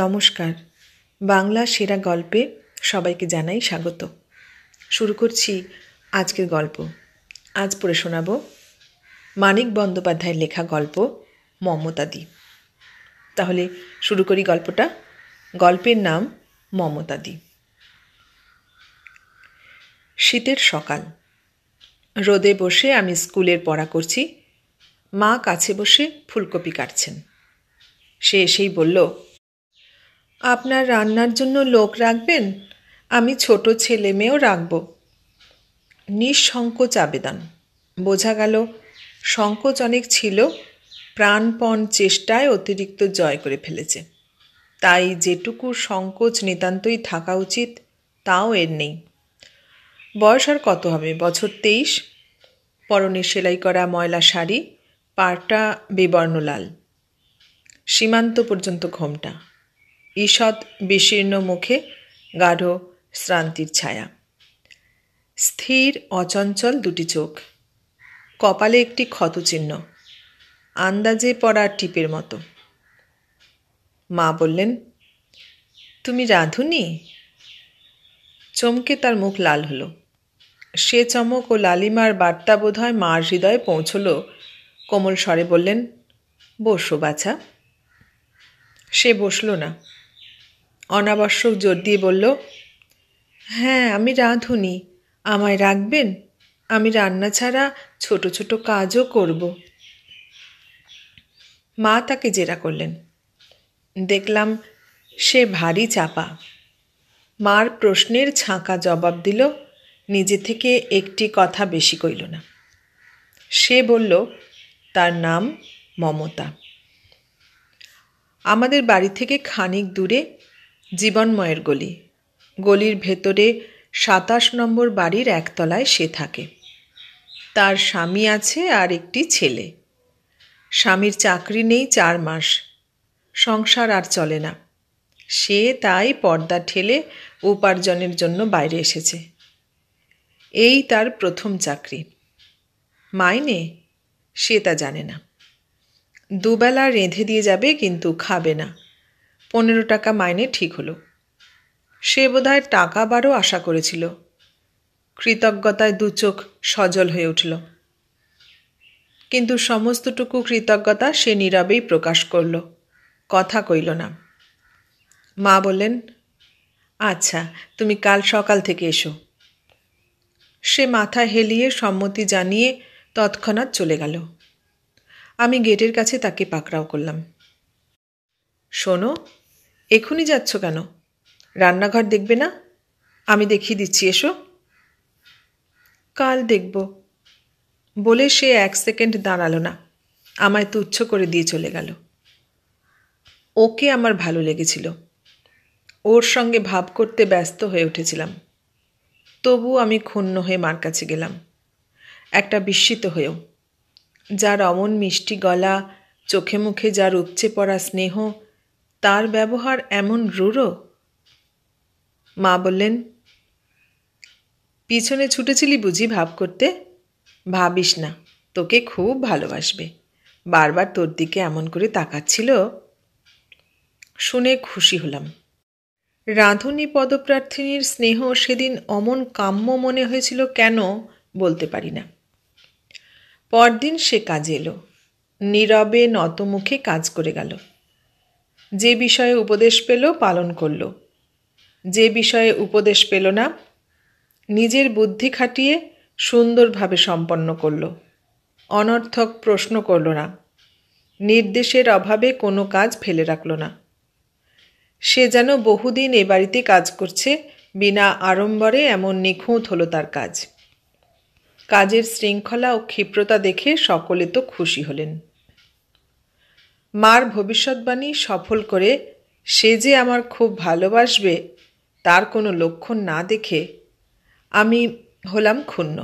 নমস্কার বাংলা সেরা গল্পে সবাইকে জানাই স্বাগত শুরু করছি আজকের গল্প আজ পড়ে শোনাব মানিক বন্দ্যোপাধ্যায়ের লেখা গল্প মমতাদি তাহলে শুরু করি গল্পটা গল্পের নাম মমতাদি শীতের সকাল রোদে বসে আমি স্কুলের পড়া করছি মা কাছে বসে ফুলকপি কাটছেন সে এসেই বলল আপনার রান্নার জন্য লোক রাখবেন আমি ছোট ছেলে মেয়েও রাখব নিঃসংকোচ আবেদন বোঝা গেল সংকোচ অনেক ছিল প্রাণপণ চেষ্টায় অতিরিক্ত জয় করে ফেলেছে তাই যেটুকু সংকোচ নিতান্তই থাকা উচিত তাও এর নেই বয়স আর কত হবে বছর তেইশ পরনে সেলাই করা ময়লা শাড়ি পাটা বিবর্ণলাল সীমান্ত পর্যন্ত ঘোমটা ঈষৎ বিশীর্ণ মুখে গাঢ় শ্রান্তির ছায়া স্থির অচঞ্চল দুটি চোখ কপালে একটি ক্ষতচিহ্ন আন্দাজে পড়া টিপের মতো মা বললেন তুমি রাঁধুনি চমকে তার মুখ লাল হলো সে চমক ও লালিমার বার্তা বোধহয় মার হৃদয়ে পৌঁছল কোমল স্বরে বললেন বসো বাছা সে বসল না অনাবশ্যক জোর দিয়ে বলল হ্যাঁ আমি রাঁধুনি আমায় রাখবেন আমি রান্না ছাড়া ছোট ছোট কাজও করব মা তাকে জেরা করলেন দেখলাম সে ভারী চাপা মার প্রশ্নের ছাঁকা জবাব দিল নিজে থেকে একটি কথা বেশি কইল না সে বলল তার নাম মমতা আমাদের বাড়ি থেকে খানিক দূরে জীবনময়ের গলি গলির ভেতরে সাতাশ নম্বর বাড়ির একতলায় সে থাকে তার স্বামী আছে আর একটি ছেলে স্বামীর চাকরি নেই চার মাস সংসার আর চলে না সে তাই পর্দা ঠেলে উপার্জনের জন্য বাইরে এসেছে এই তার প্রথম চাকরি মাইনে সে তা জানে না দুবেলা রেঁধে দিয়ে যাবে কিন্তু খাবে না পনেরো টাকা মাইনে ঠিক হলো সে বোধহয় টাকা বারও আশা করেছিল কৃতজ্ঞতায় দু চোখ সজল হয়ে উঠল কিন্তু সমস্তটুকু কৃতজ্ঞতা সে নীরবেই প্রকাশ করল কথা কইল না মা বললেন আচ্ছা তুমি কাল সকাল থেকে এসো সে মাথা হেলিয়ে সম্মতি জানিয়ে তৎক্ষণাৎ চলে গেল আমি গেটের কাছে তাকে পাকড়াও করলাম শোনো এখনই যাচ্ছ কেন রান্নাঘর দেখবে না আমি দেখিয়ে দিচ্ছি এসো কাল দেখব বলে সে এক সেকেন্ড দাঁড়ালো না আমায় তুচ্ছ করে দিয়ে চলে গেল ওকে আমার ভালো লেগেছিল ওর সঙ্গে ভাব করতে ব্যস্ত হয়ে উঠেছিলাম তবু আমি ক্ষুণ্ণ হয়ে মার কাছে গেলাম একটা বিস্মিত হয়েও যার অমন মিষ্টি গলা চোখে মুখে যার উপচে পড়া স্নেহ তার ব্যবহার এমন রূঢ় মা বললেন পিছনে ছুটেছিলি বুঝি ভাব করতে ভাবিস না তোকে খুব ভালোবাসবে বারবার তোর দিকে এমন করে তাকাচ্ছিল শুনে খুশি হলাম রাঁধুনি পদপ্রার্থিনীর স্নেহ সেদিন অমন কাম্য মনে হয়েছিল কেন বলতে পারি না পরদিন সে কাজে এলো নীরবে নতমুখে কাজ করে গেল যে বিষয়ে উপদেশ পেল পালন করল যে বিষয়ে উপদেশ পেল না নিজের বুদ্ধি খাটিয়ে সুন্দরভাবে সম্পন্ন করল অনর্থক প্রশ্ন করল না নির্দেশের অভাবে কোনো কাজ ফেলে রাখল না সে যেন বহুদিন এ বাড়িতে কাজ করছে বিনা আড়ম্বরে এমন নিখুঁত হলো তার কাজ কাজের শৃঙ্খলা ও ক্ষিপ্রতা দেখে সকলে তো খুশি হলেন মার ভবিষ্যৎবাণী সফল করে সে যে আমার খুব ভালোবাসবে তার কোনো লক্ষণ না দেখে আমি হলাম ক্ষুণ্ণ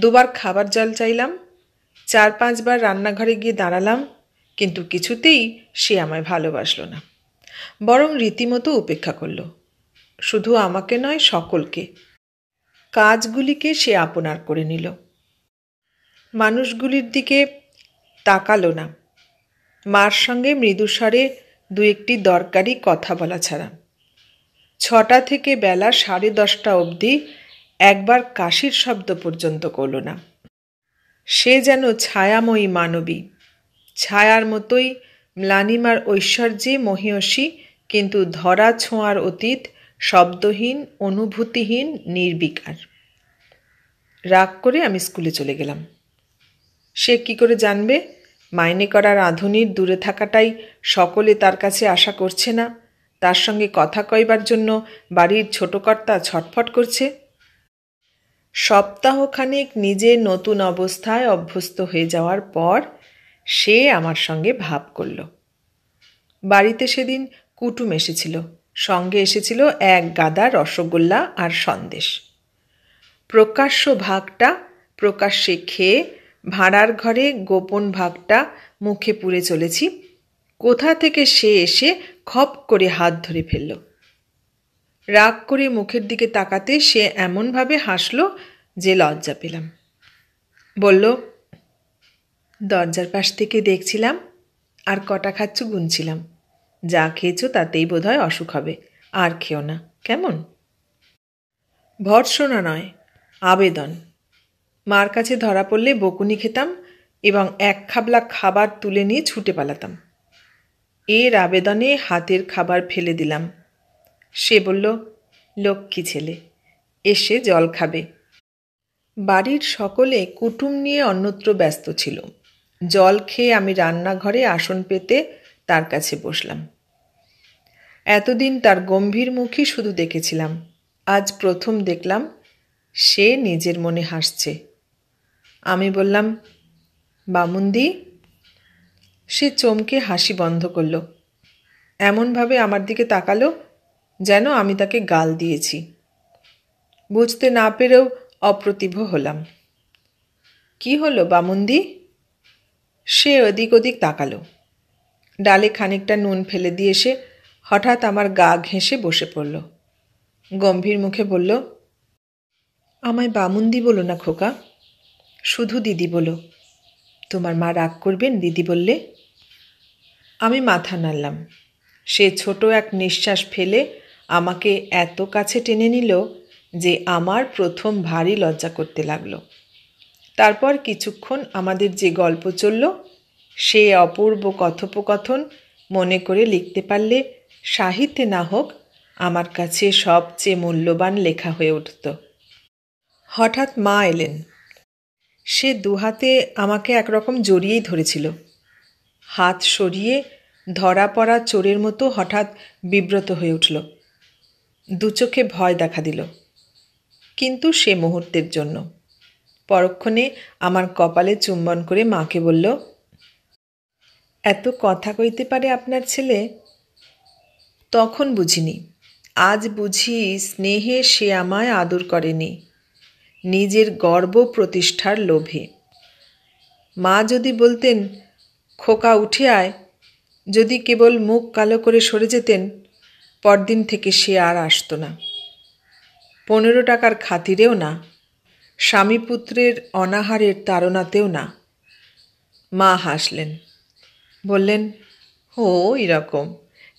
দুবার খাবার জল চাইলাম চার পাঁচবার রান্নাঘরে গিয়ে দাঁড়ালাম কিন্তু কিছুতেই সে আমায় ভালোবাসল না বরং রীতিমতো উপেক্ষা করল শুধু আমাকে নয় সকলকে কাজগুলিকে সে আপনার করে নিল মানুষগুলির দিকে তাকালো না মার সঙ্গে মৃদুস্বরে দু একটি দরকারি কথা বলা ছাড়া ছটা থেকে বেলা সাড়ে দশটা অবধি একবার কাশির শব্দ পর্যন্ত করল না সে যেন ছায়াময়ী মানবী ছায়ার মতোই ম্লানিমার ঐশ্বর্যে মহীয়সী কিন্তু ধরা ছোঁয়ার অতীত শব্দহীন অনুভূতিহীন নির্বিকার রাগ করে আমি স্কুলে চলে গেলাম সে কি করে জানবে মাইনে করা রাঁধুনির দূরে থাকাটাই সকলে তার কাছে আশা করছে না তার সঙ্গে কথা কইবার জন্য বাড়ির ছোটকর্তা ছটফট করছে সপ্তাহখানেক নিজের নতুন অবস্থায় অভ্যস্ত হয়ে যাওয়ার পর সে আমার সঙ্গে ভাব করল বাড়িতে সেদিন কুটুম এসেছিল সঙ্গে এসেছিল এক গাদা রসগোল্লা আর সন্দেশ প্রকাশ্য ভাগটা প্রকাশ্যে খেয়ে ভাড়ার ঘরে গোপন ভাগটা মুখে পুড়ে চলেছি কোথা থেকে সে এসে খপ করে হাত ধরে ফেলল রাগ করে মুখের দিকে তাকাতে সে এমনভাবে হাসল যে লজ্জা পেলাম বলল দরজার পাশ থেকে দেখছিলাম আর কটা খাচ্ছ গুনছিলাম যা খেয়েছো তাতেই বোধহয় অসুখ হবে আর খেও না কেমন ভর্সনা নয় আবেদন মার কাছে ধরা পড়লে বকুনি খেতাম এবং এক খাবলা খাবার তুলে নিয়ে ছুটে পালাতাম এর আবেদনে হাতের খাবার ফেলে দিলাম সে বলল লক্ষ্মী ছেলে এসে জল খাবে বাড়ির সকলে কুটুম নিয়ে অন্যত্র ব্যস্ত ছিল জল খেয়ে আমি রান্নাঘরে আসন পেতে তার কাছে বসলাম এতদিন তার গম্ভীর মুখই শুধু দেখেছিলাম আজ প্রথম দেখলাম সে নিজের মনে হাসছে আমি বললাম বামুন্দি সে চমকে হাসি বন্ধ করল এমনভাবে আমার দিকে তাকালো যেন আমি তাকে গাল দিয়েছি বুঝতে না পেরেও অপ্রতিভ হলাম কি হলো বামুন্দি সে ওদিক ওদিক তাকালো ডালে খানিকটা নুন ফেলে দিয়ে সে হঠাৎ আমার গা ঘেঁষে বসে পড়ল গম্ভীর মুখে বলল আমায় বামুন্দি বলো না খোকা শুধু দিদি বলো তোমার মা রাগ করবেন দিদি বললে আমি মাথা নাড়লাম সে ছোট এক নিঃশ্বাস ফেলে আমাকে এত কাছে টেনে নিল যে আমার প্রথম ভারী লজ্জা করতে লাগলো তারপর কিছুক্ষণ আমাদের যে গল্প চলল সে অপূর্ব কথোপকথন মনে করে লিখতে পারলে সাহিত্যে না হোক আমার কাছে সবচেয়ে মূল্যবান লেখা হয়ে উঠত হঠাৎ মা এলেন সে দুহাতে আমাকে একরকম জড়িয়েই ধরেছিল হাত সরিয়ে ধরা পড়া চোরের মতো হঠাৎ বিব্রত হয়ে উঠল দুচোখে ভয় দেখা দিল কিন্তু সে মুহূর্তের জন্য পরক্ষণে আমার কপালে চুম্বন করে মাকে বলল এত কথা কইতে পারে আপনার ছেলে তখন বুঝিনি আজ বুঝি স্নেহে সে আমায় আদর করেনি নিজের গর্ব প্রতিষ্ঠার লোভে মা যদি বলতেন খোকা উঠে আয় যদি কেবল মুখ কালো করে সরে যেতেন পরদিন থেকে সে আর আসতো না পনেরো টাকার খাতিরেও না স্বামী পুত্রের অনাহারের তাড়নাতেও না মা হাসলেন বললেন ও এরকম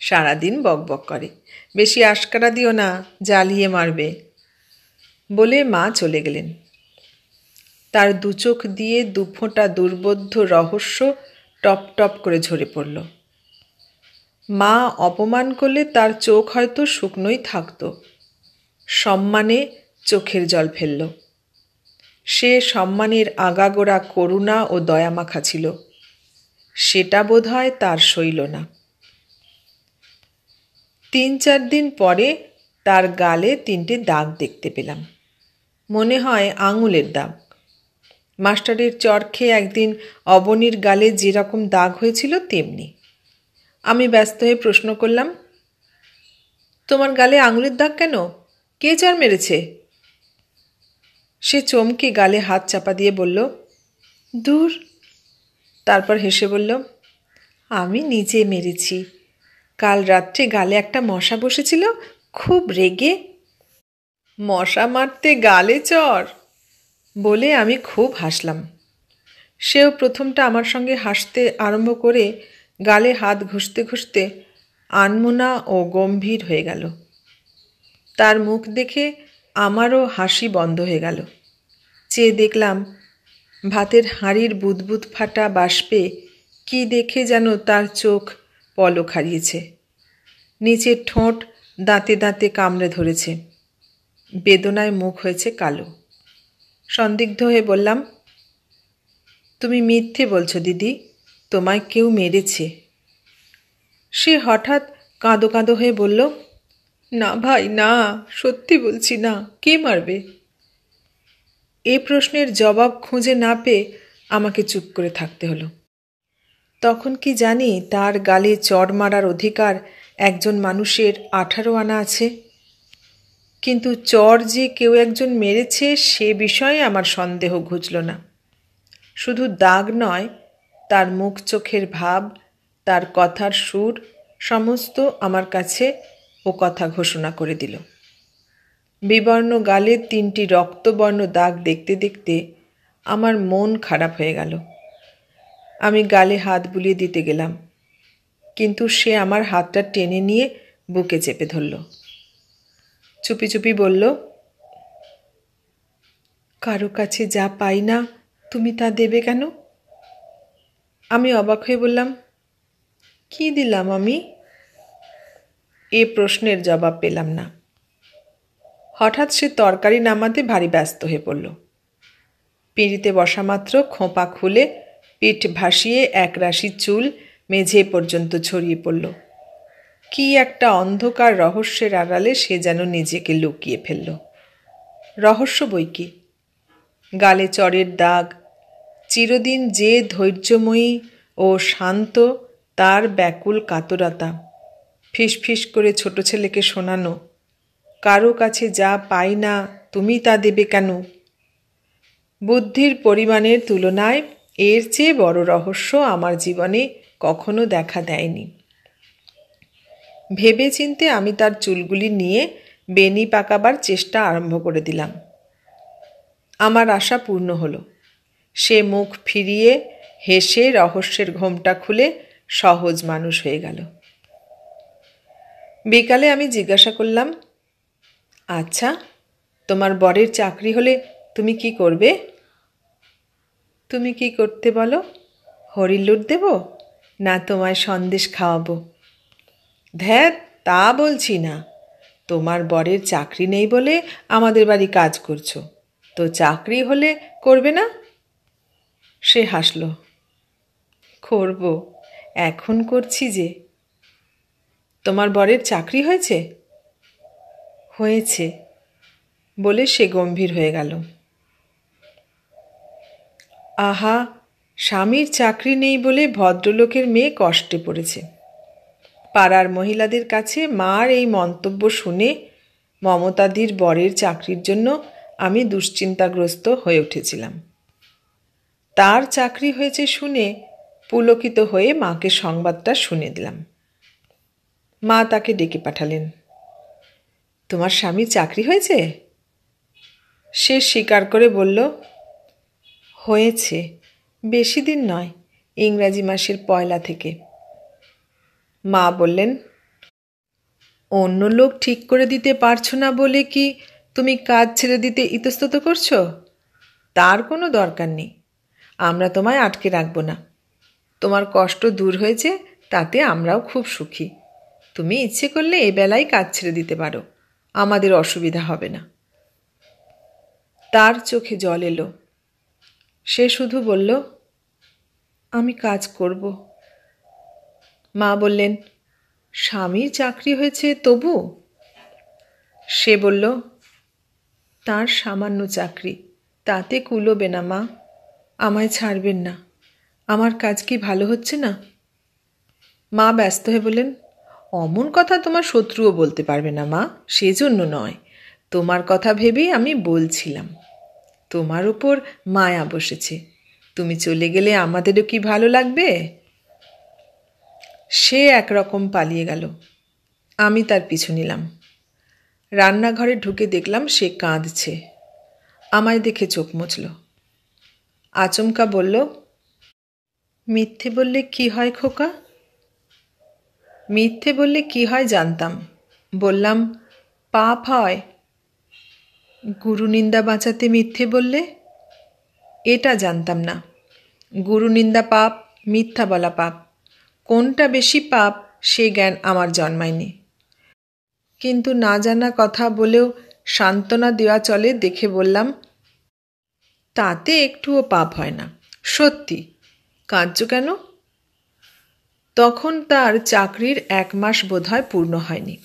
সারাদিন বকবক করে বেশি আশকারা দিও না জ্বালিয়ে মারবে বলে মা চলে গেলেন তার দুচোখ দিয়ে দুফোঁটা দুর্বোধ্য রহস্য টপ টপ করে ঝরে পড়ল মা অপমান করলে তার চোখ হয়তো শুকনোই থাকত সম্মানে চোখের জল ফেলল সে সম্মানের আগাগোড়া করুণা ও দয়ামাখা ছিল সেটা বোধহয় তার সইল না তিন চার দিন পরে তার গালে তিনটে দাগ দেখতে পেলাম মনে হয় আঙুলের দাগ মাস্টারের চরখে একদিন অবনির গালে যেরকম দাগ হয়েছিল তেমনি আমি ব্যস্ত হয়ে প্রশ্ন করলাম তোমার গালে আঙুলের দাগ কেন কে চর মেরেছে সে চমকে গালে হাত চাপা দিয়ে বলল দূর তারপর হেসে বলল আমি নিজে মেরেছি কাল রাত্রে গালে একটা মশা বসেছিল খুব রেগে মশা মারতে গালে চর বলে আমি খুব হাসলাম সেও প্রথমটা আমার সঙ্গে হাসতে আরম্ভ করে গালে হাত ঘষতে ঘষতে আনমোনা ও গম্ভীর হয়ে গেল তার মুখ দেখে আমারও হাসি বন্ধ হয়ে গেল চেয়ে দেখলাম ভাতের হাঁড়ির বুদবুদ ফাটা বাষ্পে কি দেখে যেন তার চোখ পলক হারিয়েছে নিচের ঠোঁট দাঁতে দাঁতে কামড়ে ধরেছে বেদনায় মুখ হয়েছে কালো সন্দিগ্ধ হয়ে বললাম তুমি মিথ্যে বলছো দিদি তোমায় কেউ মেরেছে সে হঠাৎ কাঁদো কাঁদো হয়ে বলল না ভাই না সত্যি বলছি না কে মারবে এ প্রশ্নের জবাব খুঁজে না পেয়ে আমাকে চুপ করে থাকতে হলো তখন কি জানি তার গালে চড় মারার অধিকার একজন মানুষের আঠারো আনা আছে কিন্তু চর যে কেউ একজন মেরেছে সে বিষয়ে আমার সন্দেহ ঘুচল না শুধু দাগ নয় তার মুখ চোখের ভাব তার কথার সুর সমস্ত আমার কাছে ও কথা ঘোষণা করে দিল বিবর্ণ গালে তিনটি রক্তবর্ণ দাগ দেখতে দেখতে আমার মন খারাপ হয়ে গেল আমি গালে হাত বুলিয়ে দিতে গেলাম কিন্তু সে আমার হাতটা টেনে নিয়ে বুকে চেপে ধরল চুপি চুপি বলল কারো কাছে যা পাই না তুমি তা দেবে কেন আমি অবাক হয়ে বললাম কি দিলাম আমি এ প্রশ্নের জবাব পেলাম না হঠাৎ সে তরকারি নামাতে ভারী ব্যস্ত হয়ে পড়ল পিঁড়িতে বসা মাত্র খোঁপা খুলে পিঠ ভাসিয়ে এক রাশি চুল মেঝে পর্যন্ত ছড়িয়ে পড়ল কি একটা অন্ধকার রহস্যের আড়ালে সে যেন নিজেকে লুকিয়ে ফেলল রহস্য বই কি গালে চরের দাগ চিরদিন যে ধৈর্যময়ী ও শান্ত তার ব্যাকুল কাতরতা ফিসফিস করে ছোট ছেলেকে শোনানো কারো কাছে যা পাই না তুমি তা দেবে কেন বুদ্ধির পরিমাণের তুলনায় এর চেয়ে বড় রহস্য আমার জীবনে কখনো দেখা দেয়নি ভেবেচিন্তে আমি তার চুলগুলি নিয়ে বেনি পাকাবার চেষ্টা আরম্ভ করে দিলাম আমার আশা পূর্ণ হলো সে মুখ ফিরিয়ে হেসে রহস্যের ঘোমটা খুলে সহজ মানুষ হয়ে গেল বিকালে আমি জিজ্ঞাসা করলাম আচ্ছা তোমার বরের চাকরি হলে তুমি কি করবে তুমি কি করতে বলো হরিলুট দেব না তোমায় সন্দেশ খাওয়াবো ধ্যাত তা বলছি না তোমার বরের চাকরি নেই বলে আমাদের বাড়ি কাজ করছো তো চাকরি হলে করবে না সে হাসল করব এখন করছি যে তোমার বরের চাকরি হয়েছে হয়েছে বলে সে গম্ভীর হয়ে গেল আহা স্বামীর চাকরি নেই বলে ভদ্রলোকের মেয়ে কষ্টে পড়েছে পাড়ার মহিলাদের কাছে মার এই মন্তব্য শুনে মমতাদির বরের চাকরির জন্য আমি দুশ্চিন্তাগ্রস্ত হয়ে উঠেছিলাম তার চাকরি হয়েছে শুনে পুলকিত হয়ে মাকে সংবাদটা শুনে দিলাম মা তাকে ডেকে পাঠালেন তোমার স্বামী চাকরি হয়েছে সে স্বীকার করে বলল হয়েছে বেশি দিন নয় ইংরাজি মাসের পয়লা থেকে মা বললেন অন্য লোক ঠিক করে দিতে পারছো না বলে কি তুমি কাজ ছেড়ে দিতে ইতস্তত করছো তার কোনো দরকার নেই আমরা তোমায় আটকে রাখবো না তোমার কষ্ট দূর হয়েছে তাতে আমরাও খুব সুখী তুমি ইচ্ছে করলে এ বেলায় কাজ ছেড়ে দিতে পারো আমাদের অসুবিধা হবে না তার চোখে জল এলো সে শুধু বলল আমি কাজ করবো মা বললেন স্বামীর চাকরি হয়েছে তবু সে বলল তার সামান্য চাকরি তাতে কুলোবে না মা আমায় ছাড়বেন না আমার কাজ কি ভালো হচ্ছে না মা ব্যস্ত হয়ে বললেন অমন কথা তোমার শত্রুও বলতে পারবে না মা সেজন্য নয় তোমার কথা ভেবেই আমি বলছিলাম তোমার উপর মায়া বসেছে তুমি চলে গেলে আমাদেরও কি ভালো লাগবে সে একরকম পালিয়ে গেল আমি তার পিছু নিলাম রান্নাঘরে ঢুকে দেখলাম সে কাঁদছে আমায় দেখে চোখ মুচল আচমকা বলল মিথ্যে বললে কি হয় খোকা মিথ্যে বললে কি হয় জানতাম বললাম পাপ হয় গুরু নিন্দা বাঁচাতে মিথ্যে বললে এটা জানতাম না গুরু নিন্দা পাপ মিথ্যা বলা পাপ কোনটা বেশি পাপ সে জ্ঞান আমার জন্মায়নি কিন্তু না জানা কথা বলেও সান্ত্বনা দেওয়া চলে দেখে বললাম তাতে একটুও পাপ হয় না সত্যি কাঁদছ কেন তখন তার চাকরির এক মাস বোধহয় পূর্ণ হয়নি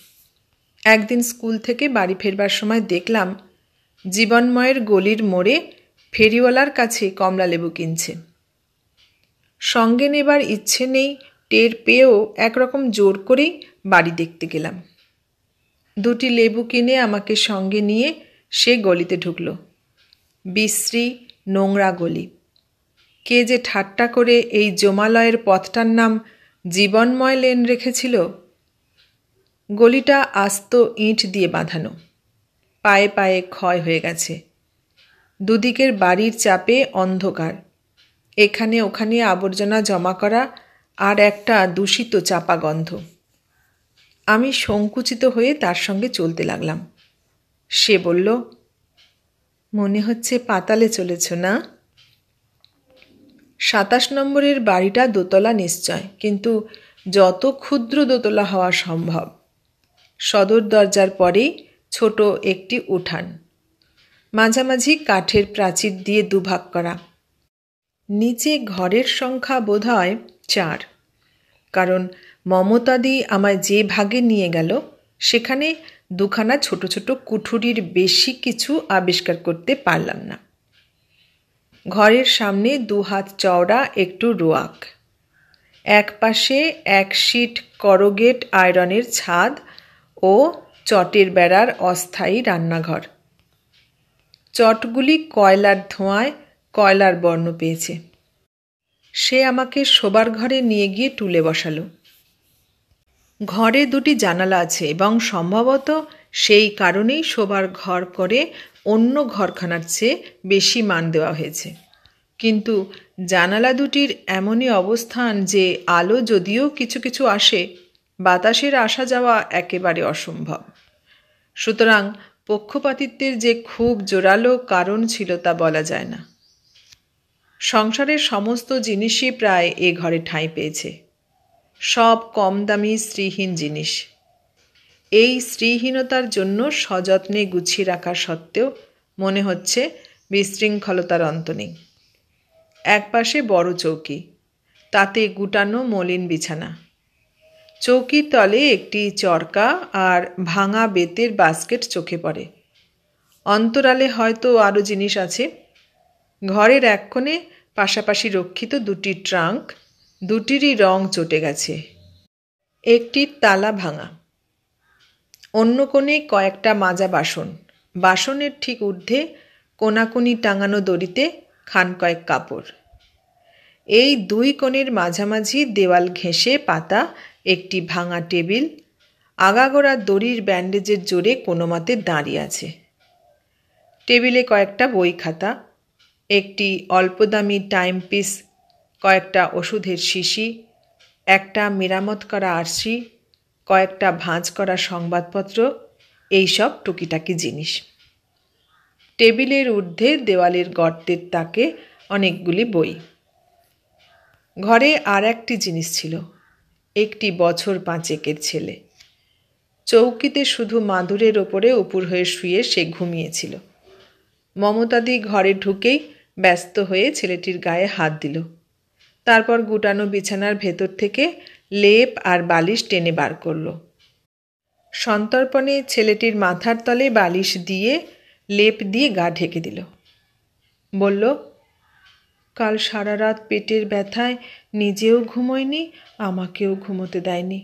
একদিন স্কুল থেকে বাড়ি ফেরবার সময় দেখলাম জীবনময়ের গলির মোড়ে ফেরিওয়ালার কাছে কমলা লেবু কিনছে সঙ্গে নেবার ইচ্ছে নেই টের পেয়েও একরকম জোর করেই বাড়ি দেখতে গেলাম দুটি লেবু কিনে আমাকে সঙ্গে নিয়ে সে গলিতে ঢুকল বিশ্রী নোংরা গলি কে যে ঠাট্টা করে এই জমালয়ের পথটার নাম জীবনময় লেন রেখেছিল গলিটা আস্ত ইঁট দিয়ে বাঁধানো পায়ে পায়ে ক্ষয় হয়ে গেছে দুদিকের বাড়ির চাপে অন্ধকার এখানে ওখানে আবর্জনা জমা করা আর একটা দূষিত চাপা গন্ধ আমি সংকুচিত হয়ে তার সঙ্গে চলতে লাগলাম সে বলল মনে হচ্ছে পাতালে চলেছ না সাতাশ নম্বরের বাড়িটা দোতলা নিশ্চয় কিন্তু যত ক্ষুদ্র দোতলা হওয়া সম্ভব সদর দরজার পরে ছোট একটি উঠান মাঝামাঝি কাঠের প্রাচীর দিয়ে দুভাগ করা নিচে ঘরের সংখ্যা বোধ হয় চার কারণ মমতাদি আমায় যে ভাগে নিয়ে গেল সেখানে দুখানা ছোট ছোট কুঠুরির বেশি কিছু আবিষ্কার করতে পারলাম না ঘরের সামনে দুহাত চওড়া একটু রোয়াক এক পাশে এক শিট করগেট আয়রনের ছাদ ও চটের বেড়ার অস্থায়ী রান্নাঘর চটগুলি কয়লার ধোঁয়ায় কয়লার বর্ণ পেয়েছে সে আমাকে শোবার ঘরে নিয়ে গিয়ে তুলে বসালো ঘরে দুটি জানালা আছে এবং সম্ভবত সেই কারণেই শোবার ঘর করে অন্য ঘরখানার চেয়ে বেশি মান দেওয়া হয়েছে কিন্তু জানালা দুটির এমনই অবস্থান যে আলো যদিও কিছু কিছু আসে বাতাসের আসা যাওয়া একেবারে অসম্ভব সুতরাং পক্ষপাতিত্বের যে খুব জোরালো কারণ ছিল তা বলা যায় না সংসারের সমস্ত জিনিসই প্রায় এ ঘরে ঠাঁই পেয়েছে সব কম দামি স্ত্রীহীন জিনিস এই স্ত্রীহীনতার জন্য সযত্নে গুছিয়ে রাখা সত্ত্বেও মনে হচ্ছে বিশৃঙ্খলতার অন্ত নেই একপাশে বড় চৌকি তাতে গুটানো মলিন বিছানা চৌকির তলে একটি চরকা আর ভাঙা বেতের বাস্কেট চোখে পড়ে অন্তরালে হয়তো আরও জিনিস আছে ঘরের এক কোণে পাশাপাশি রক্ষিত দুটি ট্রাঙ্ক দুটিরই রং চটে গেছে একটি তালা ভাঙা অন্য কোণে কয়েকটা মাজা বাসন বাসনের ঠিক ঊর্ধ্বে কোনাকুনি টাঙানো দড়িতে খান কয়েক কাপড় এই দুই কোণের মাঝামাঝি দেওয়াল ঘেঁষে পাতা একটি ভাঙা টেবিল আগাগোড়া দড়ির ব্যান্ডেজের জোরে কোনো মতে দাঁড়িয়ে আছে টেবিলে কয়েকটা বই খাতা একটি অল্পদামি টাইম পিস কয়েকটা ওষুধের শিশি একটা মেরামত করা আরসি কয়েকটা ভাঁজ করা সংবাদপত্র এইসব টুকিটাকি জিনিস টেবিলের ঊর্ধ্বে দেওয়ালের গর্তের তাকে অনেকগুলি বই ঘরে আর একটি জিনিস ছিল একটি বছর পাঁচেকের ছেলে চৌকিতে শুধু মাদুরের ওপরে উপুর হয়ে শুয়ে সে ঘুমিয়েছিল মমতাদি ঘরে ঢুকেই ব্যস্ত হয়ে ছেলেটির গায়ে হাত দিল তারপর গুটানো বিছানার ভেতর থেকে লেপ আর বালিশ টেনে বার করল সন্তর্পণে ছেলেটির মাথার তলে বালিশ দিয়ে লেপ দিয়ে গা ঢেকে দিল বলল কাল সারা রাত পেটের ব্যথায় নিজেও ঘুমোয়নি আমাকেও ঘুমোতে দেয়নি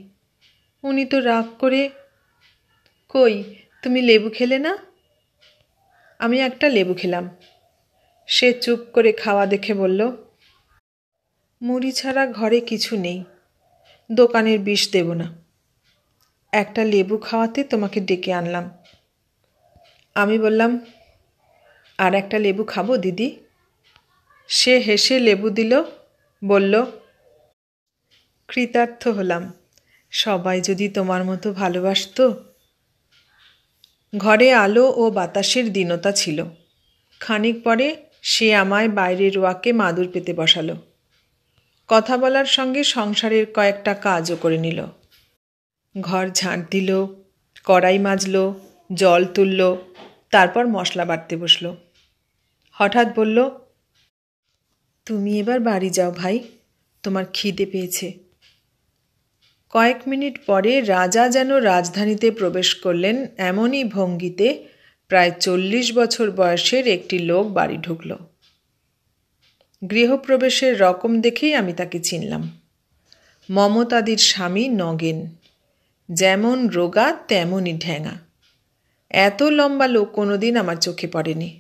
উনি তো রাগ করে কই তুমি লেবু খেলে না আমি একটা লেবু খেলাম সে চুপ করে খাওয়া দেখে বলল মুড়ি ছাড়া ঘরে কিছু নেই দোকানের বিষ দেব না একটা লেবু খাওয়াতে তোমাকে ডেকে আনলাম আমি বললাম আর একটা লেবু খাবো দিদি সে হেসে লেবু দিল বলল কৃতার্থ হলাম সবাই যদি তোমার মতো ভালোবাসত ঘরে আলো ও বাতাসের দীনতা ছিল খানিক পরে সে আমায় বাইরের ওয়াকে মাদুর পেতে বসালো কথা বলার সঙ্গে সংসারের কয়েকটা কাজও করে নিল ঘর ঝাঁট দিল কড়াই মাজল জল তুলল তারপর মশলা বাটতে বসল হঠাৎ বলল তুমি এবার বাড়ি যাও ভাই তোমার খিদে পেয়েছে কয়েক মিনিট পরে রাজা যেন রাজধানীতে প্রবেশ করলেন এমনই ভঙ্গিতে প্রায় চল্লিশ বছর বয়সের একটি লোক বাড়ি ঢুকল গৃহপ্রবেশের রকম দেখেই আমি তাকে চিনলাম মমতাদির স্বামী নগেন যেমন রোগা তেমনই ঢ্যাঙা এত লম্বা লোক কোনো দিন আমার চোখে পড়েনি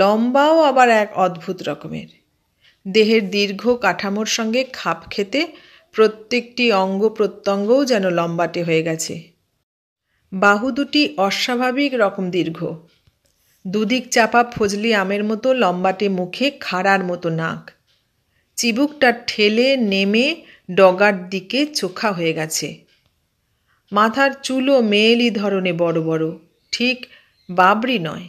লম্বাও আবার এক অদ্ভুত রকমের দেহের দীর্ঘ কাঠামোর সঙ্গে খাপ খেতে প্রত্যেকটি অঙ্গ প্রত্যঙ্গও যেন লম্বাটে হয়ে গেছে বাহু দুটি অস্বাভাবিক রকম দীর্ঘ দুদিক চাপা ফজলি আমের মতো লম্বাটে মুখে খাড়ার মতো নাক চিবুকটা ঠেলে নেমে ডগার দিকে চোখা হয়ে গেছে মাথার চুলও মেয়েলি ধরনে বড় বড় ঠিক বাবরি নয়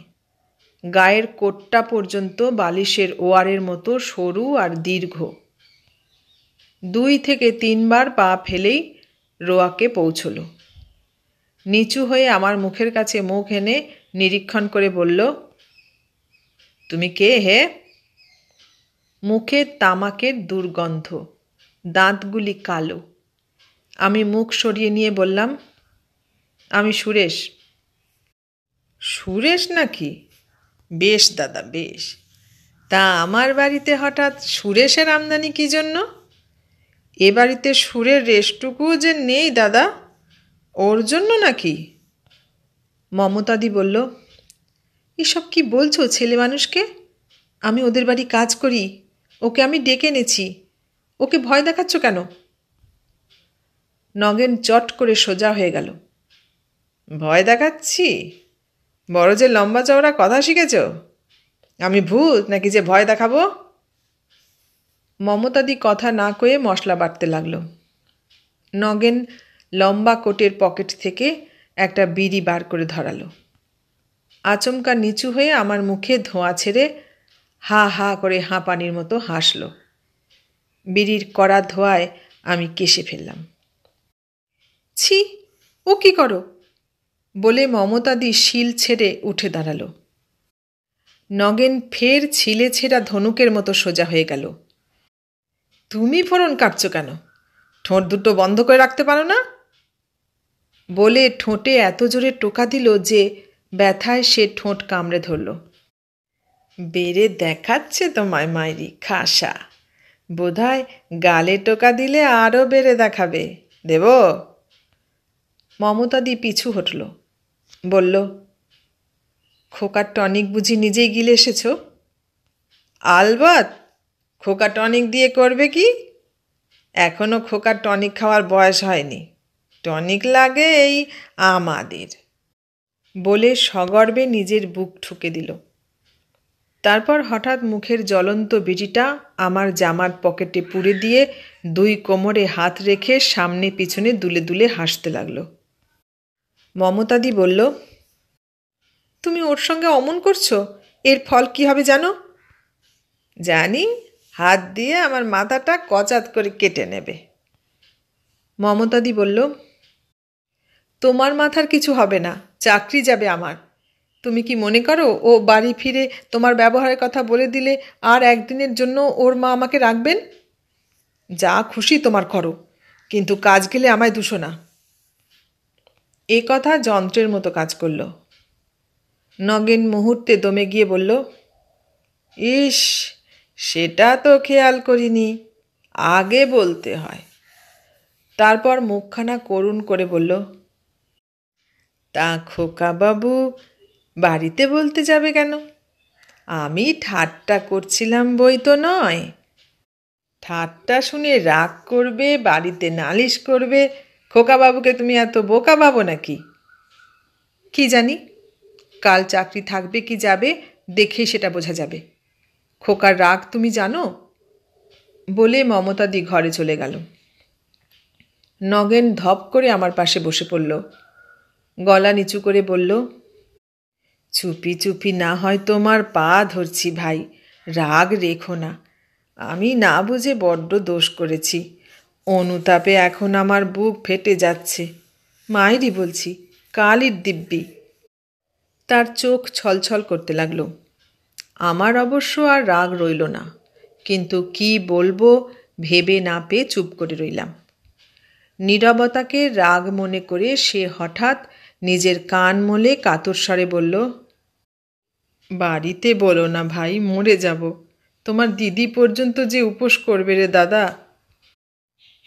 গায়ের কোটটা পর্যন্ত বালিশের ওয়ারের মতো সরু আর দীর্ঘ দুই থেকে তিনবার পা ফেলেই রোয়াকে পৌঁছলো নিচু হয়ে আমার মুখের কাছে মুখ এনে নিরীক্ষণ করে বলল তুমি কে হে মুখে তামাকের দুর্গন্ধ দাঁতগুলি কালো আমি মুখ সরিয়ে নিয়ে বললাম আমি সুরেশ সুরেশ নাকি বেশ দাদা বেশ তা আমার বাড়িতে হঠাৎ সুরেশের আমদানি কী জন্য এ বাড়িতে সুরের রেশটুকুও যে নেই দাদা ওর জন্য নাকি মমতাদি বলল এসব কি বলছো ছেলে মানুষকে আমি ওদের বাড়ি কাজ করি ওকে আমি ডেকে এনেছি ওকে ভয় দেখাচ্ছ কেন নগেন চট করে সোজা হয়ে গেল ভয় দেখাচ্ছি বড় যে লম্বা চওড়া কথা শিখেছ আমি ভূত নাকি যে ভয় দেখাবো মমতাদি কথা না কয়ে মশলা বাটতে লাগলো নগেন লম্বা কোটের পকেট থেকে একটা বিড়ি বার করে ধরালো আচমকা নিচু হয়ে আমার মুখে ধোঁয়া ছেড়ে হা হা করে হাঁপানির মতো হাসল বিড়ির কড়া ধোঁয়ায় আমি কেশে ফেললাম ছি ও কি করো বলে মমতাদি শিল ছেড়ে উঠে দাঁড়ালো নগেন ফের ছিলে ছেঁড়া ধনুকের মতো সোজা হয়ে গেল তুমি ফোরন কাটছো কেন ঠোঁট দুটো বন্ধ করে রাখতে পারো না বলে ঠোঁটে এত জোরে টোকা দিল যে ব্যথায় সে ঠোঁট কামড়ে ধরল বেড়ে দেখাচ্ছে তোমায় মাইরি খাসা বোধহয় গালে টোকা দিলে আরও বেড়ে দেখাবে দেব মমতাদি পিছু হটল বলল খোকার টনিক বুঝি নিজেই গিলে এসেছ আলবত খোকা টনিক দিয়ে করবে কি এখনও খোকার টনিক খাওয়ার বয়স হয়নি টনিক লাগে এই আমাদের বলে সগর্বে নিজের বুক ঠুকে দিল তারপর হঠাৎ মুখের জ্বলন্ত বিড়িটা আমার জামার পকেটে পুড়ে দিয়ে দুই কোমরে হাত রেখে সামনে পিছনে দুলে দুলে হাসতে লাগলো মমতাদি বলল তুমি ওর সঙ্গে অমন করছো এর ফল কি হবে জানো জানি হাত দিয়ে আমার মাথাটা কচাত করে কেটে নেবে মমতাদি বলল তোমার মাথার কিছু হবে না চাকরি যাবে আমার তুমি কি মনে করো ও বাড়ি ফিরে তোমার ব্যবহারের কথা বলে দিলে আর একদিনের জন্য ওর মা আমাকে রাখবেন যা খুশি তোমার করো কিন্তু কাজ গেলে আমায় দুশো না এ কথা যন্ত্রের মতো কাজ করল নগেন মুহূর্তে দমে গিয়ে বলল ইস সেটা তো খেয়াল করিনি আগে বলতে হয় তারপর মুখখানা করুণ করে বলল তা খোকাবাবু বাড়িতে বলতে যাবে কেন আমি ঠাট্টা করছিলাম বই তো নয় ঠাট্টা শুনে রাগ করবে বাড়িতে নালিশ করবে খোকাবাবুকে তুমি এত বোকা পাবো নাকি কি জানি কাল চাকরি থাকবে কি যাবে দেখে সেটা বোঝা যাবে খোকার রাগ তুমি জানো বলে মমতাদি ঘরে চলে গেল নগেন ধপ করে আমার পাশে বসে পড়ল গলা নিচু করে বলল চুপি চুপি না হয় তোমার পা ধরছি ভাই রাগ রেখো না আমি না বুঝে বড্ড দোষ করেছি অনুতাপে এখন আমার বুক ফেটে যাচ্ছে মায়েরই বলছি কালির দিব্যি তার চোখ ছলছল করতে লাগলো আমার অবশ্য আর রাগ রইল না কিন্তু কি বলবো ভেবে না পেয়ে চুপ করে রইলাম নীরবতাকে রাগ মনে করে সে হঠাৎ নিজের কান মলে কাতর স্বরে বলল বাড়িতে বলো না ভাই মরে যাব তোমার দিদি পর্যন্ত যে উপোস করবে রে দাদা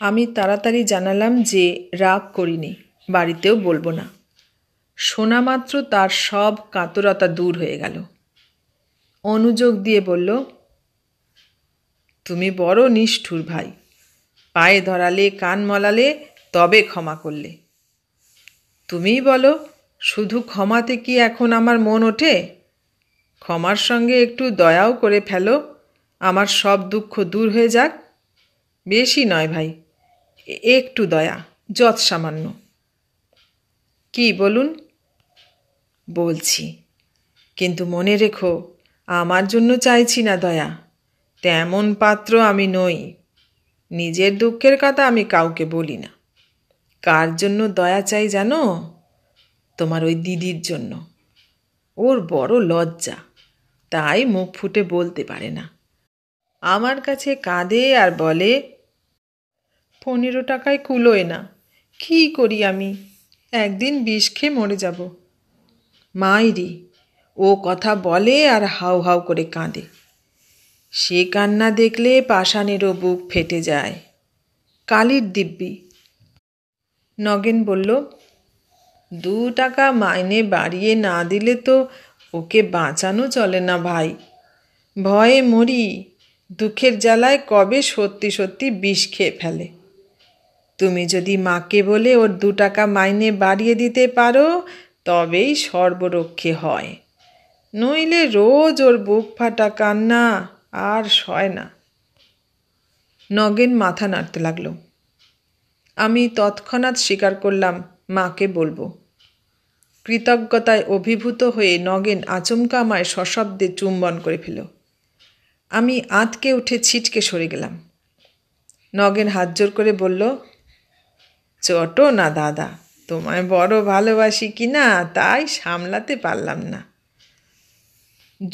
আমি তাড়াতাড়ি জানালাম যে রাগ করিনি বাড়িতেও বলবো না শোনা মাত্র তার সব কাতরতা দূর হয়ে গেল অনুযোগ দিয়ে বলল তুমি বড় নিষ্ঠুর ভাই পায়ে ধরালে কান মলালে তবে ক্ষমা করলে তুমিই বলো শুধু ক্ষমাতে কি এখন আমার মন ওঠে ক্ষমার সঙ্গে একটু দয়াও করে ফেলো আমার সব দুঃখ দূর হয়ে যাক বেশি নয় ভাই একটু দয়া যৎ সামান্য কি বলুন বলছি কিন্তু মনে রেখো আমার জন্য চাইছি না দয়া তেমন পাত্র আমি নই নিজের দুঃখের কথা আমি কাউকে বলি না কার জন্য দয়া চাই জানো তোমার ওই দিদির জন্য ওর বড় লজ্জা তাই মুখ ফুটে বলতে পারে না আমার কাছে কাঁদে আর বলে পনেরো টাকায় কুলোয় না কি করি আমি একদিন বিষ খেয়ে মরে যাব মাইরি ও কথা বলে আর হাউ হাউ করে কাঁদে সে কান্না দেখলে পাষাণেরও বুক ফেটে যায় কালির দিব্যি নগেন বলল দু টাকা মাইনে বাড়িয়ে না দিলে তো ওকে বাঁচানো চলে না ভাই ভয়ে মরি দুঃখের জ্বালায় কবে সত্যি সত্যি বিষ খেয়ে ফেলে তুমি যদি মাকে বলে ওর দু টাকা মাইনে বাড়িয়ে দিতে পারো তবেই সর্বরক্ষে হয় নইলে রোজ ওর বুক ফাটা কান্না আর সয় না নগেন মাথা নাড়তে লাগলো আমি তৎক্ষণাৎ স্বীকার করলাম মাকে বলবো কৃতজ্ঞতায় অভিভূত হয়ে নগেন আচমকা আমায় সশব্দে চুম্বন করে ফেল আমি আঁতকে উঠে ছিটকে সরে গেলাম নগেন হাত জোর করে বলল চটো না দাদা তোমায় বড় ভালোবাসি কি না তাই সামলাতে পারলাম না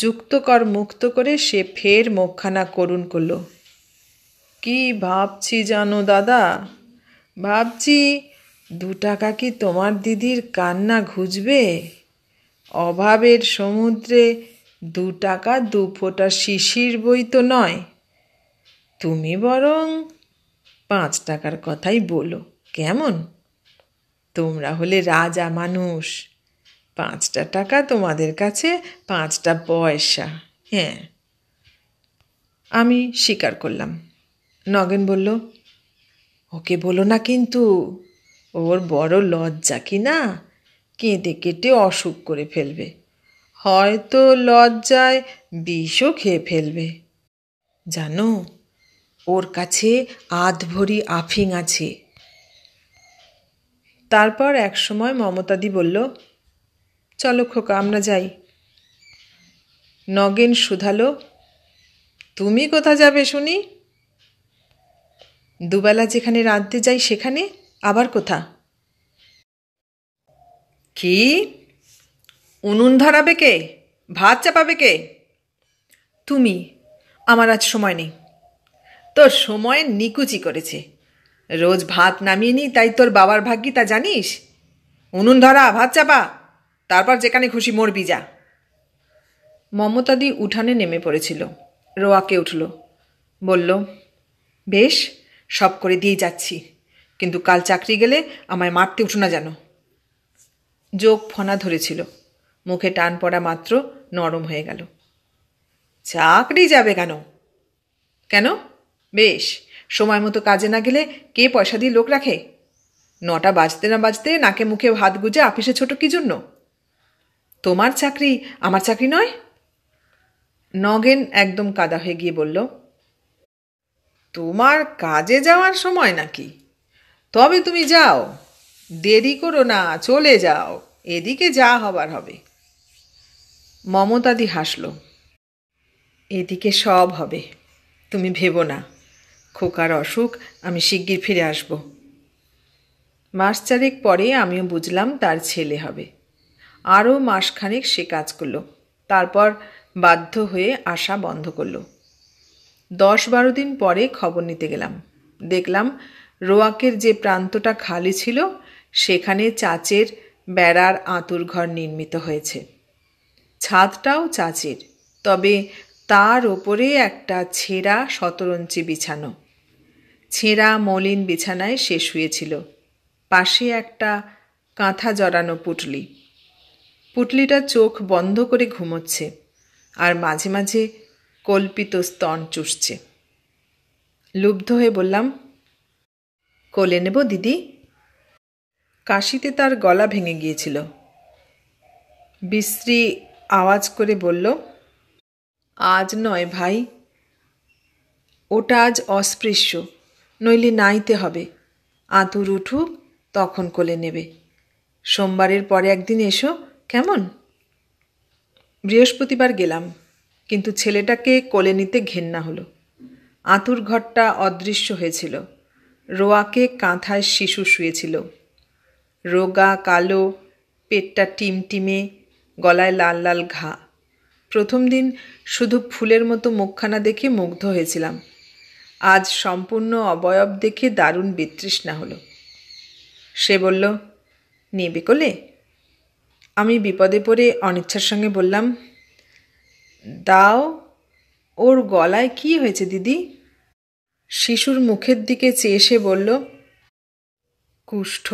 যুক্তকর মুক্ত করে সে ফের মুখখানা করুণ করল কি ভাবছি জানো দাদা ভাবছি দু টাকা কি তোমার দিদির কান্না ঘুজবে অভাবের সমুদ্রে দু টাকা দু ফোঁটা শিশির বই তো নয় তুমি বরং পাঁচ টাকার কথাই বলো কেমন তোমরা হলে রাজা মানুষ পাঁচটা টাকা তোমাদের কাছে পাঁচটা পয়সা হ্যাঁ আমি স্বীকার করলাম নগেন বলল ওকে বলো না কিন্তু ওর বড় লজ্জা কি না কেঁদে কেটে অসুখ করে ফেলবে হয়তো লজ্জায় বিষও খেয়ে ফেলবে জানো ওর কাছে আধ ভরি আফিং আছে তারপর একসময় মমতাদি বলল চলো খোকা আমরা যাই নগেন শুধালো তুমি কোথা যাবে শুনি দুবেলা যেখানে রাঁধতে যাই সেখানে আবার কোথা কি উনুন ধরাবে কে ভাত চাপাবে কে তুমি আমার আজ সময় নেই তোর সময় নিকুচি করেছে রোজ ভাত নামিয়ে নি তাই তোর বাবার ভাগ্যি তা জানিস উনুন ধরা ভাত চাপা তারপর যেখানে খুশি মরবি যা মমতাদি উঠানে নেমে পড়েছিল রোয়াকে উঠল বলল বেশ সব করে দিয়ে যাচ্ছি কিন্তু কাল চাকরি গেলে আমায় মারতে উঠো না যেন যোগ ফনা ধরেছিল মুখে টান পড়া মাত্র নরম হয়ে গেল চাকরি যাবে কেন কেন বেশ সময় মতো কাজে না গেলে কে পয়সা দিয়ে লোক রাখে নটা বাজতে না বাজতে নাকে মুখে হাত গুজে আপিসে ছোট কি জন্য তোমার চাকরি আমার চাকরি নয় নগেন একদম কাদা হয়ে গিয়ে বলল তোমার কাজে যাওয়ার সময় নাকি তবে তুমি যাও দেরি করো না চলে যাও এদিকে যা হবার হবে মমতাদি হাসল এদিকে সব হবে তুমি ভেবো না খোকার অসুখ আমি শিগগির ফিরে আসব মাস চারেক পরে আমিও বুঝলাম তার ছেলে হবে আরও মাসখানেক সে কাজ করলো তারপর বাধ্য হয়ে আসা বন্ধ করলো দশ বারো দিন পরে খবর নিতে গেলাম দেখলাম রোয়াকের যে প্রান্তটা খালি ছিল সেখানে চাচের বেড়ার আঁতুর ঘর নির্মিত হয়েছে ছাদটাও চাচের তবে তার ওপরে একটা ছেঁড়া শতরঞ্চি বিছানো ছেঁড়া মলিন বিছানায় সে শুয়েছিল পাশে একটা কাঁথা জড়ানো পুটলি পুটলিটা চোখ বন্ধ করে ঘুমোচ্ছে আর মাঝে মাঝে কল্পিত স্তন চুষছে লুব্ধ হয়ে বললাম কোলে নেব দিদি কাশিতে তার গলা ভেঙে গিয়েছিল বিশ্রী আওয়াজ করে বলল আজ নয় ভাই ওটা আজ অস্পৃশ্য নইলে নাইতে হবে আঁতুর উঠুক তখন কোলে নেবে সোমবারের পরে একদিন এসো কেমন বৃহস্পতিবার গেলাম কিন্তু ছেলেটাকে কোলে নিতে ঘেন্না হলো আঁতুর ঘরটা অদৃশ্য হয়েছিল রোয়াকে কাঁথায় শিশু শুয়েছিল রোগা কালো পেটটা টিমটিমে গলায় লাল লাল ঘা প্রথম দিন শুধু ফুলের মতো মুখখানা দেখে মুগ্ধ হয়েছিলাম আজ সম্পূর্ণ অবয়ব দেখে দারুণ বিতৃষ্ণা হলো সে বলল নেবে কোলে আমি বিপদে পড়ে অনিচ্ছার সঙ্গে বললাম দাও ওর গলায় কি হয়েছে দিদি শিশুর মুখের দিকে চেয়ে এসে বলল কুষ্ঠ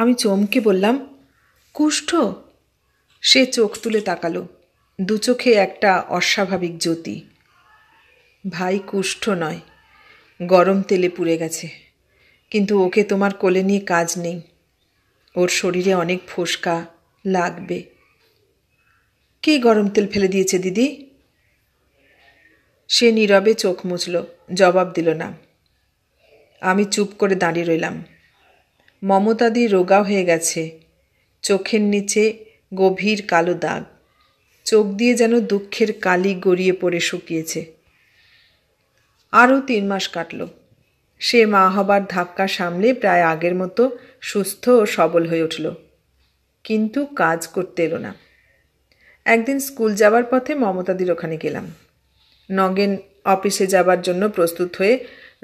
আমি চমকে বললাম কুষ্ঠ সে চোখ তুলে তাকালো দু চোখে একটা অস্বাভাবিক জ্যোতি ভাই কুষ্ঠ নয় গরম তেলে পুড়ে গেছে কিন্তু ওকে তোমার কোলে নিয়ে কাজ নেই ওর শরীরে অনেক ফোসকা লাগবে কে গরম তেল ফেলে দিয়েছে দিদি সে নীরবে চোখ মুছল জবাব দিল না আমি চুপ করে দাঁড়িয়ে রইলাম মমতাদি রোগা হয়ে গেছে চোখের নিচে গভীর কালো দাগ চোখ দিয়ে যেন দুঃখের কালি গড়িয়ে পড়ে শুকিয়েছে আরও তিন মাস কাটল সে মা হবার ধাক্কা সামলে প্রায় আগের মতো সুস্থ ও সবল হয়ে উঠল কিন্তু কাজ করতে এলো না একদিন স্কুল যাবার পথে মমতাদির ওখানে গেলাম নগেন অফিসে যাবার জন্য প্রস্তুত হয়ে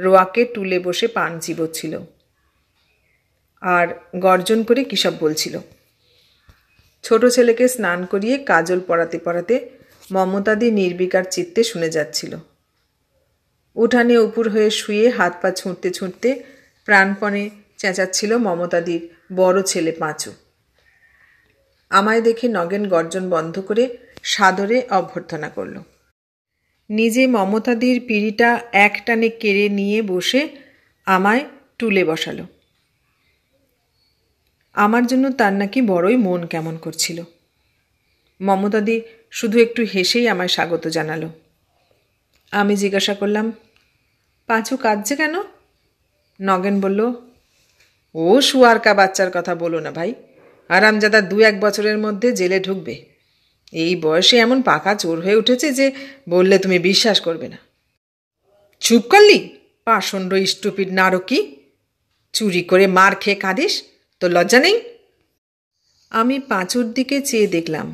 রোয়াকে টুলে বসে পান চিবোচ্ছিল আর গর্জন করে কিসব বলছিল ছোট ছেলেকে স্নান করিয়ে কাজল পড়াতে পড়াতে মমতাদি নির্বিকার চিত্তে শুনে যাচ্ছিল উঠানে উপুর হয়ে শুয়ে হাত পা ছুঁড়তে ছুঁড়তে প্রাণপণে চেঁচাচ্ছিল মমতাদির বড় ছেলে পাঁচু আমায় দেখে নগেন গর্জন বন্ধ করে সাদরে অভ্যর্থনা করল নিজে মমতাদির পিড়িটা একটানে কেড়ে নিয়ে বসে আমায় টুলে বসালো আমার জন্য তার নাকি বড়ই মন কেমন করছিল মমতাদি শুধু একটু হেসেই আমায় স্বাগত জানালো আমি জিজ্ঞাসা করলাম পাঁচু কাঁদছে কেন নগেন বলল ও শুয়ারকা বাচ্চার কথা বলো না ভাই আরামজাদা দু এক বছরের মধ্যে জেলে ঢুকবে এই বয়সে এমন পাকা চোর হয়ে উঠেছে যে বললে তুমি বিশ্বাস করবে না চুপ করলি পাষণ্ড স্টুপিড নারকি চুরি করে মার খেয়ে কাঁদিস তো লজ্জা নেই আমি পাঁচুর দিকে চেয়ে দেখলাম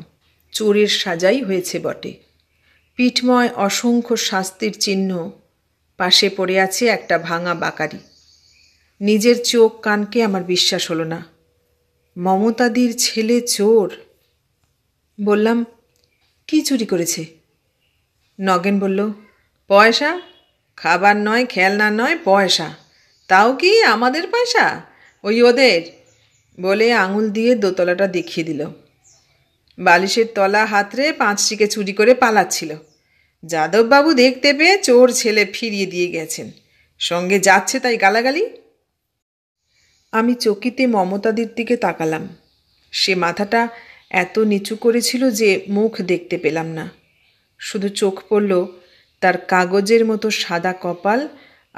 চোরের সাজাই হয়েছে বটে পিঠময় অসংখ্য শাস্তির চিহ্ন পাশে পড়ে আছে একটা ভাঙা বাকারি নিজের চোখ কানকে আমার বিশ্বাস হলো না মমতাদির ছেলে চোর বললাম কি চুরি করেছে নগেন বলল পয়সা খাবার নয় খেলনা নয় পয়সা তাও কি আমাদের পয়সা ওই ওদের বলে আঙুল দিয়ে দোতলাটা দেখিয়ে দিল বালিশের তলা হাতরে পাঁচটিকে চুরি করে পালাচ্ছিল যাদববাবু দেখতে পেয়ে চোর ছেলে ফিরিয়ে দিয়ে গেছেন সঙ্গে যাচ্ছে তাই গালাগালি আমি চকিতে মমতাদির দিকে তাকালাম সে মাথাটা এত নিচু করেছিল যে মুখ দেখতে পেলাম না শুধু চোখ পড়ল তার কাগজের মতো সাদা কপাল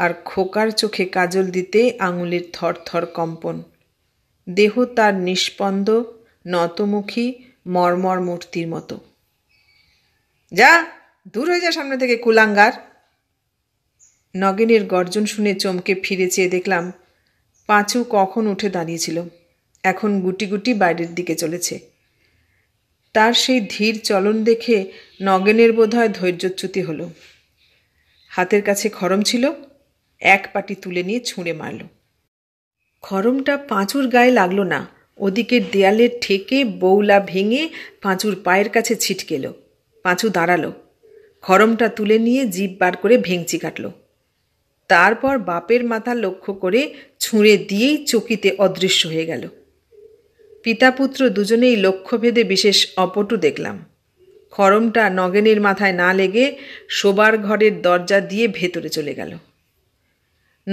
আর খোকার চোখে কাজল দিতে আঙুলের থরথর কম্পন দেহ তার নিষ্পন্দ নতমুখী মর্মর মূর্তির মতো যা দূর হয়ে যা সামনে থেকে কুলাঙ্গার নগেনের গর্জন শুনে চমকে ফিরে চেয়ে দেখলাম পাঁচু কখন উঠে দাঁড়িয়েছিল এখন গুটি গুটি বাইরের দিকে চলেছে তার সেই ধীর চলন দেখে নগেনের বোধহয় ধৈর্যচ্যুতি হলো হাতের কাছে খরম ছিল এক পাটি তুলে নিয়ে ছুঁড়ে মারল খরমটা পাঁচুর গায়ে লাগলো না ওদিকের দেয়ালে ঠেকে বৌলা ভেঙে পাঁচুর পায়ের কাছে ছিটকেল পাঁচু দাঁড়ালো খরমটা তুলে নিয়ে জিভ বার করে ভেংচি কাটলো তারপর বাপের মাথা লক্ষ্য করে ছুঁড়ে দিয়েই চকিতে অদৃশ্য হয়ে গেল পিতাপুত্র দুজনেই লক্ষ্যভেদে বিশেষ অপটু দেখলাম খরমটা নগেনের মাথায় না লেগে শোবার ঘরের দরজা দিয়ে ভেতরে চলে গেল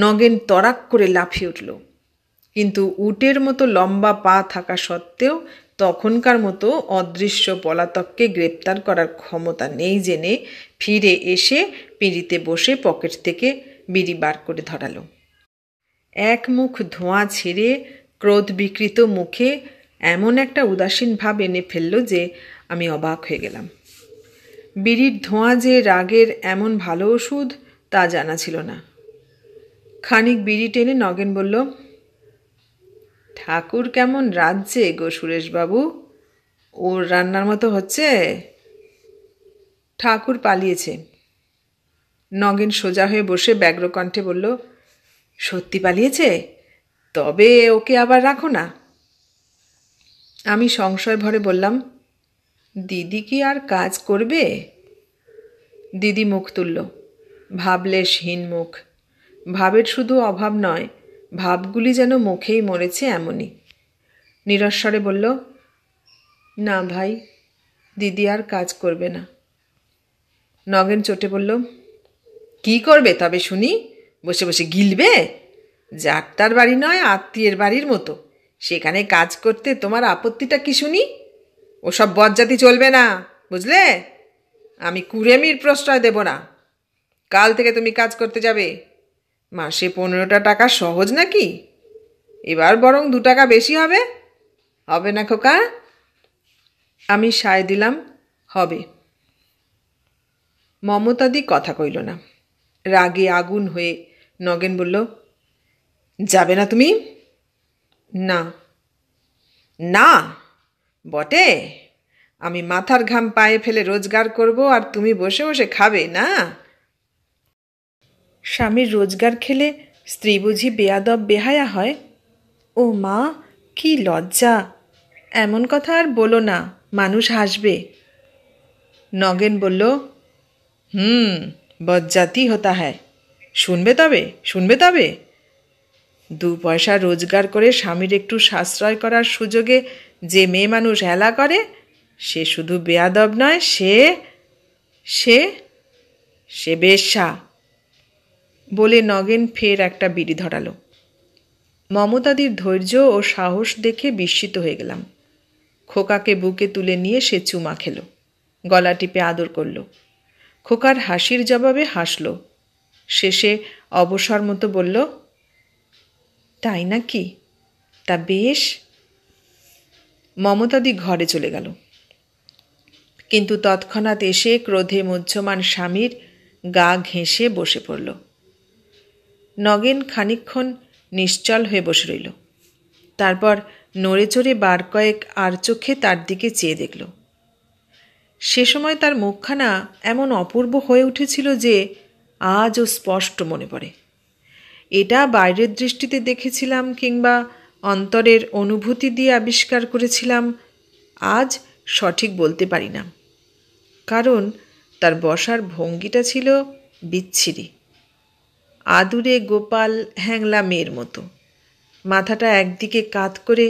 নগেন তরাক করে লাফিয়ে উঠল কিন্তু উটের মতো লম্বা পা থাকা সত্ত্বেও তখনকার মতো অদৃশ্য পলাতককে গ্রেপ্তার করার ক্ষমতা নেই জেনে ফিরে এসে পিঁড়িতে বসে পকেট থেকে বিড়ি বার করে ধরালো এক মুখ ধোঁয়া ছেড়ে ক্রোধ বিকৃত মুখে এমন একটা উদাসীন ভাব এনে ফেলল যে আমি অবাক হয়ে গেলাম বিড়ির ধোঁয়া যে রাগের এমন ভালো ওষুধ তা জানা ছিল না খানিক বিড়ি টেনে নগেন বলল ঠাকুর কেমন রাজ্যে গো সুরেশবাবু ওর রান্নার মতো হচ্ছে ঠাকুর পালিয়েছে নগেন সোজা হয়ে বসে কণ্ঠে বলল সত্যি পালিয়েছে তবে ওকে আবার রাখো না আমি সংশয় ভরে বললাম দিদি কি আর কাজ করবে দিদি মুখ তুলল হীন মুখ ভাবের শুধু অভাব নয় ভাবগুলি যেন মুখেই মরেছে এমনই নিরস্বরে বলল না ভাই দিদি আর কাজ করবে না নগেন চোটে বলল কি করবে তবে শুনি বসে বসে গিলবে যাত্রার বাড়ি নয় আত্মীয়ের বাড়ির মতো সেখানে কাজ করতে তোমার আপত্তিটা কি শুনি ওসব বজ্জাতি চলবে না বুঝলে আমি কুরেমির প্রশ্রয় দেব না কাল থেকে তুমি কাজ করতে যাবে মাসে পনেরোটা টাকা সহজ নাকি এবার বরং দু টাকা বেশি হবে হবে না খোকা আমি সায় দিলাম হবে মমতাদি কথা কইল না রাগে আগুন হয়ে নগেন বলল যাবে না তুমি না না বটে আমি মাথার ঘাম পায়ে ফেলে রোজগার করব আর তুমি বসে বসে খাবে না স্বামীর রোজগার খেলে স্ত্রী বুঝি বেয়াদব বেহায়া হয় ও মা কি লজ্জা এমন কথা আর বলো না মানুষ হাসবে নগেন বলল হুম বজ্জাতি হতা হ্যায় শুনবে তবে শুনবে তবে দু পয়সা রোজগার করে স্বামীর একটু সাশ্রয় করার সুযোগে যে মেয়ে মানুষ হেলা করে সে শুধু বেয়াদব নয় সে সে সে বেশা বলে নগেন ফের একটা বিড়ি ধরালো মমতাদির ধৈর্য ও সাহস দেখে বিস্মিত হয়ে গেলাম খোকাকে বুকে তুলে নিয়ে সে চুমা খেল গলা টিপে আদর করলো খোকার হাসির জবাবে হাসল শেষে অবসর মতো বলল তাই নাকি তা বেশ মমতাদি ঘরে চলে গেল কিন্তু তৎক্ষণাৎ এসে ক্রোধে মধ্যমান স্বামীর গা ঘেঁষে বসে পড়ল নগেন খানিক্ষণ নিশ্চল হয়ে বসে রইল তারপর নড়ে চড়ে বার কয়েক আর চোখে তার দিকে চেয়ে দেখল সে সময় তার মুখখানা এমন অপূর্ব হয়ে উঠেছিল যে আজও স্পষ্ট মনে পড়ে এটা বাইরের দৃষ্টিতে দেখেছিলাম কিংবা অন্তরের অনুভূতি দিয়ে আবিষ্কার করেছিলাম আজ সঠিক বলতে পারি না কারণ তার বসার ভঙ্গিটা ছিল বিচ্ছিরি আদুরে গোপাল হ্যাংলা মেয়ের মতো মাথাটা একদিকে কাত করে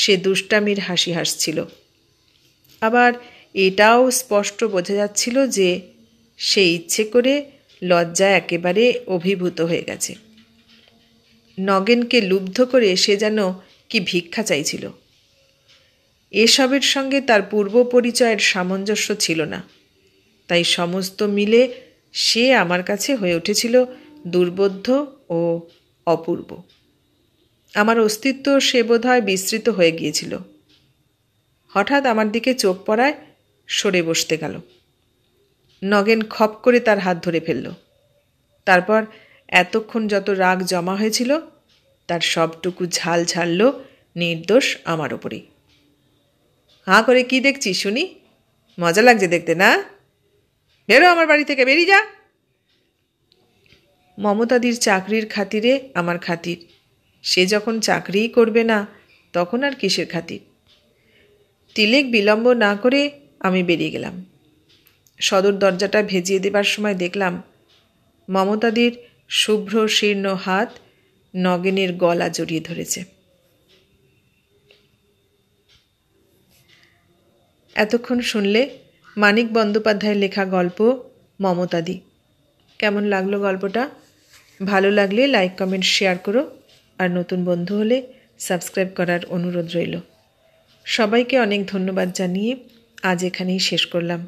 সে দুষ্টামির হাসি হাসছিল আবার এটাও স্পষ্ট বোঝা যাচ্ছিল যে সে ইচ্ছে করে লজ্জা একেবারে অভিভূত হয়ে গেছে নগেনকে লুব্ধ করে সে যেন কি ভিক্ষা চাইছিল এসবের সঙ্গে তার পূর্ব পরিচয়ের সামঞ্জস্য ছিল না তাই সমস্ত মিলে সে আমার কাছে হয়ে উঠেছিল দুর্বোধ্য ও অপূর্ব আমার অস্তিত্ব সে বোধহয় বিস্তৃত হয়ে গিয়েছিল হঠাৎ আমার দিকে চোখ পড়ায় সরে বসতে গেল নগেন খপ করে তার হাত ধরে ফেলল তারপর এতক্ষণ যত রাগ জমা হয়েছিল তার সবটুকু ঝাল ঝাড়ল নির্দোষ আমার ওপরে হাঁ করে কি দেখছি শুনি মজা লাগছে দেখতে না বেরো আমার বাড়ি থেকে বেরিয়ে যা মমতাদির চাকরির খাতিরে আমার খাতির সে যখন চাকরিই করবে না তখন আর কিসের খাতির তিলেক বিলম্ব না করে আমি বেরিয়ে গেলাম সদর দরজাটা ভেজিয়ে দেবার সময় দেখলাম মমতাদির শুভ্র শীর্ণ হাত নগেনের গলা জড়িয়ে ধরেছে এতক্ষণ শুনলে মানিক বন্দ্যোপাধ্যায়ের লেখা গল্প মমতাদি কেমন লাগলো গল্পটা ভালো লাগলে লাইক কমেন্ট শেয়ার করো আর নতুন বন্ধু হলে সাবস্ক্রাইব করার অনুরোধ রইল সবাইকে অনেক ধন্যবাদ জানিয়ে আজ এখানেই শেষ করলাম